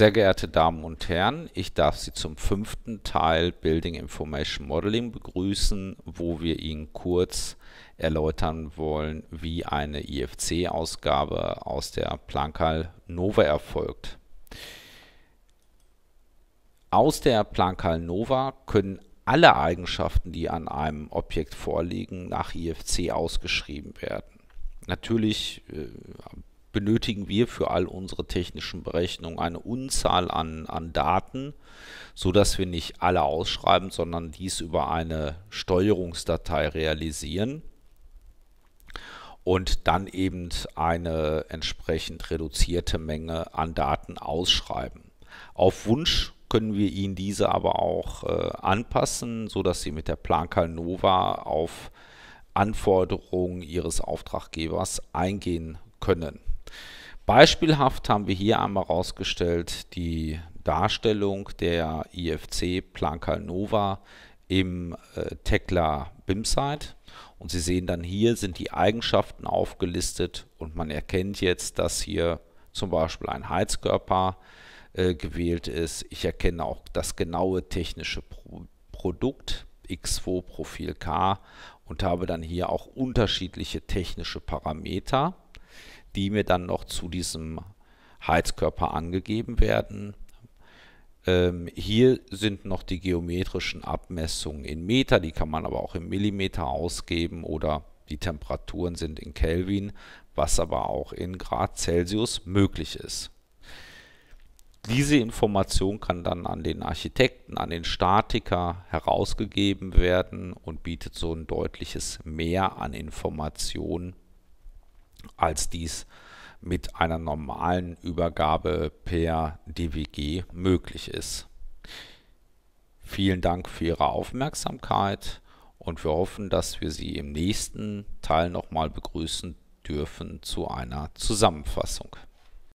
Sehr geehrte Damen und Herren, ich darf Sie zum fünften Teil Building Information Modeling begrüßen, wo wir Ihnen kurz erläutern wollen, wie eine IFC-Ausgabe aus der Plankal Nova erfolgt. Aus der Plankal Nova können alle Eigenschaften, die an einem Objekt vorliegen, nach IFC ausgeschrieben werden. Natürlich äh, benötigen wir für all unsere technischen Berechnungen eine Unzahl an, an Daten, sodass wir nicht alle ausschreiben, sondern dies über eine Steuerungsdatei realisieren und dann eben eine entsprechend reduzierte Menge an Daten ausschreiben. Auf Wunsch können wir Ihnen diese aber auch äh, anpassen, sodass Sie mit der Planka Nova auf Anforderungen Ihres Auftraggebers eingehen können. Beispielhaft haben wir hier einmal herausgestellt die Darstellung der IFC Planka Nova im äh, Tekla BIM-Site. Und Sie sehen dann hier sind die Eigenschaften aufgelistet und man erkennt jetzt, dass hier zum Beispiel ein Heizkörper äh, gewählt ist. Ich erkenne auch das genaue technische Pro Produkt X2 Profil K und habe dann hier auch unterschiedliche technische Parameter die mir dann noch zu diesem Heizkörper angegeben werden. Ähm, hier sind noch die geometrischen Abmessungen in Meter, die kann man aber auch in Millimeter ausgeben oder die Temperaturen sind in Kelvin, was aber auch in Grad Celsius möglich ist. Diese Information kann dann an den Architekten, an den Statiker herausgegeben werden und bietet so ein deutliches Mehr an Informationen als dies mit einer normalen Übergabe per DWG möglich ist. Vielen Dank für Ihre Aufmerksamkeit und wir hoffen, dass wir Sie im nächsten Teil nochmal begrüßen dürfen zu einer Zusammenfassung.